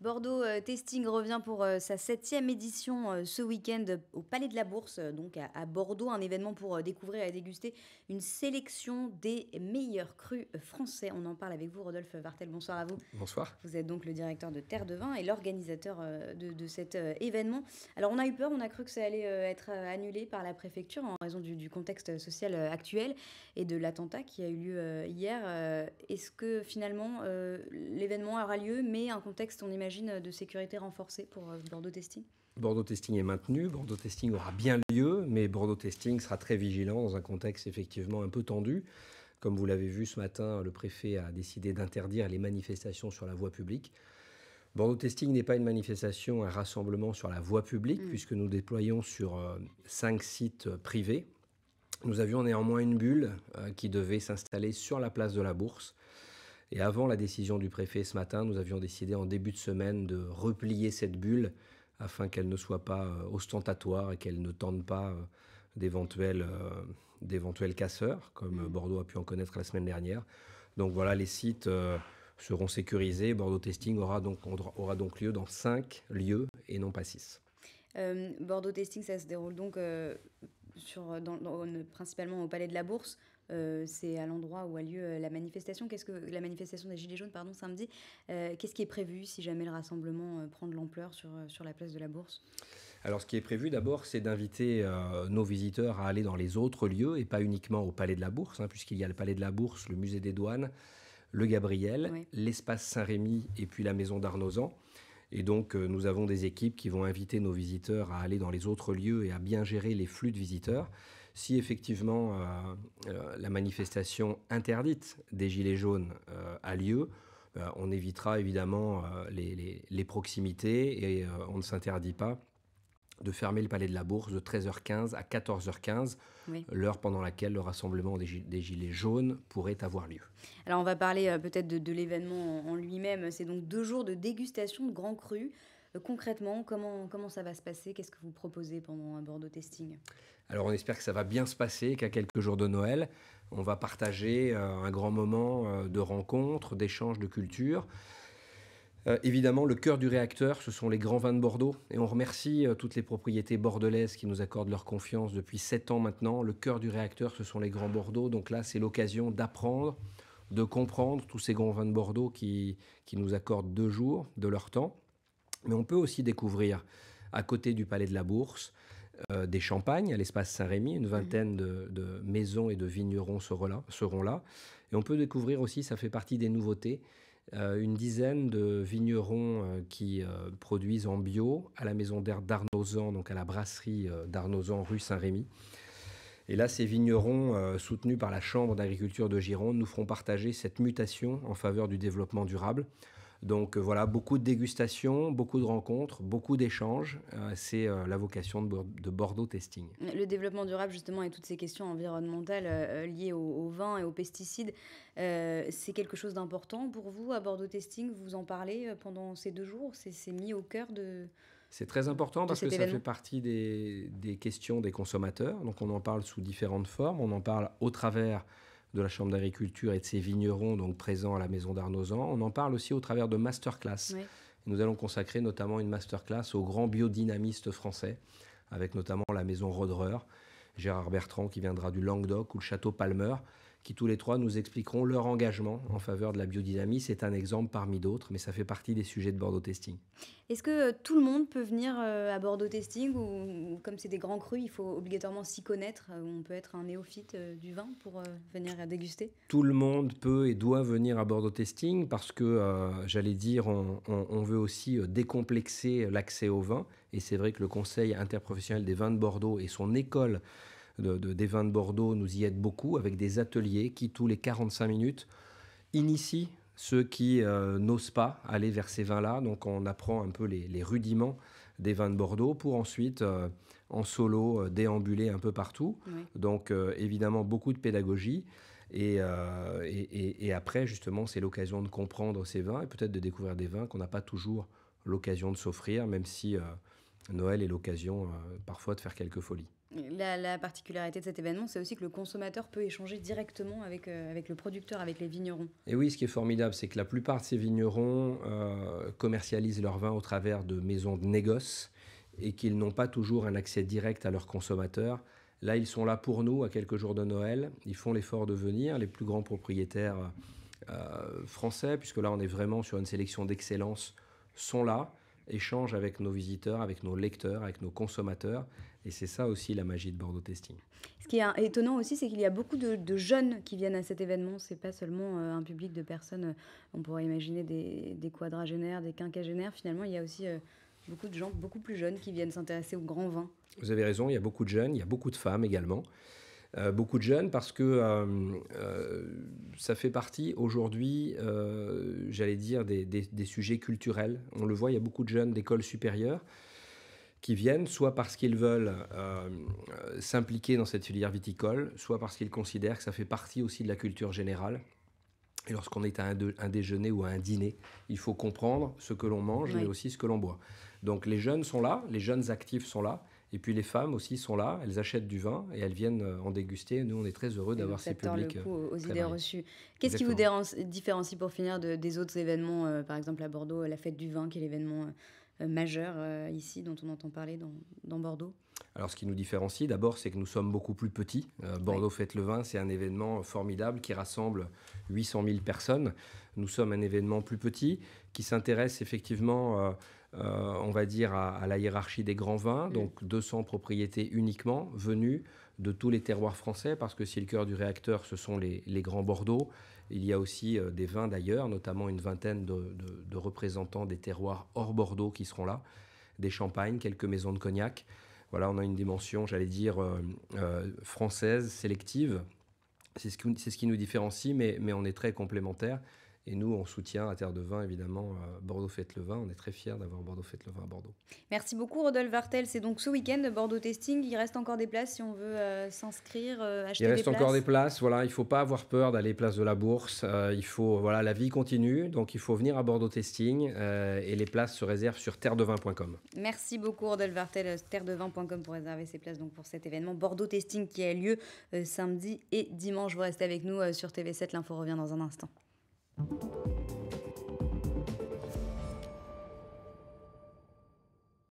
Bordeaux euh, Testing revient pour euh, sa septième édition euh, ce week-end au Palais de la Bourse, donc à, Bordeaux, un événement pour découvrir et déguster une sélection des meilleurs crus français. On en parle avec vous, Rodolphe Vartel. Bonsoir à vous. Bonsoir. Vous êtes donc le directeur de Terre de Vin et l'organisateur de, cet événement. Alors on a eu peur, on a cru que ça allait être annulé par la préfecture en raison du, du contexte social actuel et de l'attentat qui a eu lieu hier. Est-ce que finalement l'événement aura lieu, mais un contexte, on imagine de sécurité renforcée pour euh, Bordeaux Testing Bordeaux Testing est maintenu, Bordeaux Testing aura bien lieu, mais Bordeaux Testing sera très vigilant dans un contexte effectivement un peu tendu. Comme vous l'avez vu ce matin, le préfet a décidé d'interdire les manifestations sur la voie publique. Bordeaux Testing n'est pas une manifestation, un rassemblement sur la voie publique, mm. puisque nous déployons sur euh, cinq sites euh, privés. Nous avions néanmoins une bulle qui devait s'installer sur la place de la Bourse et avant la décision du préfet ce matin, nous avions décidé en début de semaine de replier cette bulle afin qu'elle ne soit pas euh, ostentatoire et qu'elle ne tente pas euh, euh, d'éventuels casseurs, comme mmh. Bordeaux a pu en connaître la semaine dernière. Donc voilà, les sites seront sécurisés. Bordeaux Testing aura donc, aura donc lieu dans cinq lieux et non pas 6. Bordeaux Testing, ça se déroule donc sur, dans, principalement au Palais de la Bourse. Euh, c'est à l'endroit où a lieu euh, la manifestation. Qu'est-ce que la manifestation des Gilets jaunes, pardon, samedi euh, Qu'est-ce qui est prévu si jamais le rassemblement prend de l'ampleur sur, la place de la Bourse Alors, ce qui est prévu d'abord, c'est d'inviter nos visiteurs à aller dans les autres lieux et pas uniquement au Palais de la Bourse, hein, puisqu'il y a le Palais de la Bourse, le Musée des Douanes, le Gabriel, l'espace Saint-Rémy et puis la Maison d'Arnozan. Et donc, nous avons des équipes qui vont inviter nos visiteurs à aller dans les autres lieux et à bien gérer les flux de visiteurs si effectivement euh, euh, la manifestation interdite des Gilets jaunes euh, a lieu, on évitera évidemment les, les, proximités et on ne s'interdit pas de fermer le palais de la Bourse de 13h15 à 14h15, l'heure pendant laquelle le rassemblement des, Gilets jaunes pourrait avoir lieu. Alors on va parler peut-être de, l'événement en lui-même. C'est donc deux jours de dégustation de grands crus. Euh, concrètement, comment, ça va se passer Qu'est-ce que vous proposez pendant un Bordeaux Testing Alors, on espère que ça va bien se passer, qu'à quelques jours de Noël, on va partager euh, un grand moment euh, de rencontre, d'échange, de culture. évidemment, le cœur du réacteur, ce sont les grands vins de Bordeaux. Et on remercie toutes les propriétés bordelaises qui nous accordent leur confiance depuis sept ans maintenant. Le cœur du réacteur, ce sont les grands Bordeaux. Donc là, c'est l'occasion d'apprendre, de comprendre tous ces grands vins de Bordeaux qui nous accordent deux jours de leur temps. Mais on peut aussi découvrir, à côté du Palais de la Bourse, euh, des Champagnes, à l'espace Saint-Rémy. Une vingtaine de, maisons et de vignerons seront là, seront là, Et on peut découvrir aussi, ça fait partie des nouveautés, euh, une dizaine de vignerons euh, qui produisent en bio à la maison d'air d'Arnozan, donc à la brasserie d'Arnozan, rue Saint-Rémy. Et là, ces vignerons, soutenus par la Chambre d'agriculture de Gironde, nous feront partager cette mutation en faveur du développement durable donc euh, voilà, beaucoup de dégustations, beaucoup de rencontres, beaucoup d'échanges. Euh, c'est euh, la vocation de, Bordeaux Testing. Le développement durable, justement, et toutes ces questions environnementales liées au, vin et aux pesticides, c'est quelque chose d'important pour vous à Bordeaux Testing Vous en parlez pendant ces deux jours C'est mis au cœur de, c'est très important parce que ça fait partie des, questions des consommateurs. Donc on en parle sous différentes formes. On en parle au travers de la Chambre d'agriculture et de ses vignerons donc présents à la maison d'Arnozan. On en parle aussi au travers de masterclass. Nous allons consacrer notamment une masterclass aux grands biodynamistes français, avec notamment la maison Roderer, Gérard Bertrand qui viendra du Languedoc ou le château Palmer qui tous les trois nous expliqueront leur engagement en faveur de la biodynamie. C'est un exemple parmi d'autres, mais ça fait partie des sujets de Bordeaux Testing. Est-ce que euh, tout le monde peut venir euh, à Bordeaux Testing ou comme c'est des grands crus, il faut obligatoirement s'y connaître euh, On peut être un néophyte du vin pour venir déguster Tout le monde peut et doit venir à Bordeaux Testing parce que, j'allais dire, on, on veut aussi décomplexer l'accès au vin. Et c'est vrai que le Conseil interprofessionnel des vins de Bordeaux et son école des vins de Bordeaux nous y aident beaucoup avec des ateliers qui, tous les 45 minutes, initient ceux qui euh, n'osent pas aller vers ces vins-là. Donc on apprend un peu les, rudiments des vins de Bordeaux pour ensuite, euh, en solo, euh, déambuler un peu partout. Donc évidemment, beaucoup de pédagogie. et, et après, justement, c'est l'occasion de comprendre ces vins et peut-être de découvrir des vins qu'on n'a pas toujours l'occasion de s'offrir, même si Noël est l'occasion parfois de faire quelques folies. La, particularité de cet événement, c'est aussi que le consommateur peut échanger directement euh, avec, le producteur, avec les vignerons. Et oui, ce qui est formidable, c'est que la plupart de ces vignerons euh, commercialisent leur vin au travers de maisons de négoce et qu'ils n'ont pas toujours un accès direct à leurs consommateurs. Là, ils sont là pour nous à quelques jours de Noël. Ils font l'effort de venir, les plus grands propriétaires euh, français, puisque là, on est vraiment sur une sélection d'excellence, sont là échangent avec nos visiteurs, avec nos lecteurs, avec nos consommateurs. Et c'est ça aussi la magie de Bordeaux Testing. Ce qui est étonnant aussi, c'est qu'il y a beaucoup de, jeunes qui viennent à cet événement. C'est pas seulement euh, un public de personnes, euh, on pourrait imaginer des, quadragénaires, des quinquagénaires. Finalement, il y a aussi euh, beaucoup de gens beaucoup plus jeunes qui viennent s'intéresser au grand vin. Vous avez raison, il y a beaucoup de jeunes, il y a beaucoup de femmes également. beaucoup de jeunes parce que ça fait partie aujourd'hui, j'allais dire, des, des, des, sujets culturels. On le voit, il y a beaucoup de jeunes d'écoles supérieures qui viennent, soit parce qu'ils veulent euh, s'impliquer dans cette filière viticole, soit parce qu'ils considèrent que ça fait partie aussi de la culture générale. Et lorsqu'on est à un, déjeuner ou à un dîner, il faut comprendre ce que l'on mange, et aussi ce que l'on boit. Donc les jeunes sont là, les jeunes actifs sont là, et puis les femmes aussi sont là, elles achètent du vin et elles viennent euh, en déguster. Nous, on est très heureux d'avoir ces publics. Le coup aux euh, idées reçues. Qu'est-ce qui vous différencie pour finir des autres événements, par exemple à Bordeaux, la fête du vin, qui est l'événement euh, majeur euh, ici dont on entend parler dans, Bordeaux alors, ce qui nous différencie, d'abord, c'est que nous sommes beaucoup plus petits. Euh, Bordeaux Fête le Vin, c'est un événement formidable qui rassemble 800 000 personnes. Nous sommes un événement plus petit qui s'intéresse effectivement euh, on va dire, à, la hiérarchie des grands vins, mm. donc 200 propriétés uniquement venues de tous les terroirs français, parce que si le cœur du réacteur, ce sont les, grands Bordeaux, il y a aussi euh, des vins d'ailleurs, notamment une vingtaine de, représentants des terroirs hors Bordeaux qui seront là, des champagnes, quelques maisons de cognac. Voilà, on a une dimension, j'allais dire, euh, française, sélective. C'est ce, qui, nous différencie, mais, mais on est très complémentaires. Et nous, on soutient à Terre de Vin, évidemment, euh, Bordeaux Fête le Vin. On est très fiers d'avoir Bordeaux Fête le Vin à Bordeaux. Merci beaucoup, Rodolphe Vartel. C'est donc ce week-end, de Bordeaux Testing. Il reste encore des places si on veut euh, s'inscrire, euh, acheter des places. Il reste encore des places. Voilà, il ne faut pas avoir peur d'aller place de la Bourse. il faut, voilà, la vie continue. Donc, il faut venir à Bordeaux Testing. et les places se réservent sur terredevin.com. Merci beaucoup, Rodolphe Vartel, terredevin.com pour réserver ses places donc, pour cet événement Bordeaux Testing qui a lieu samedi et dimanche. Vous restez avec nous sur TV7. L'info revient dans un instant. Thank you.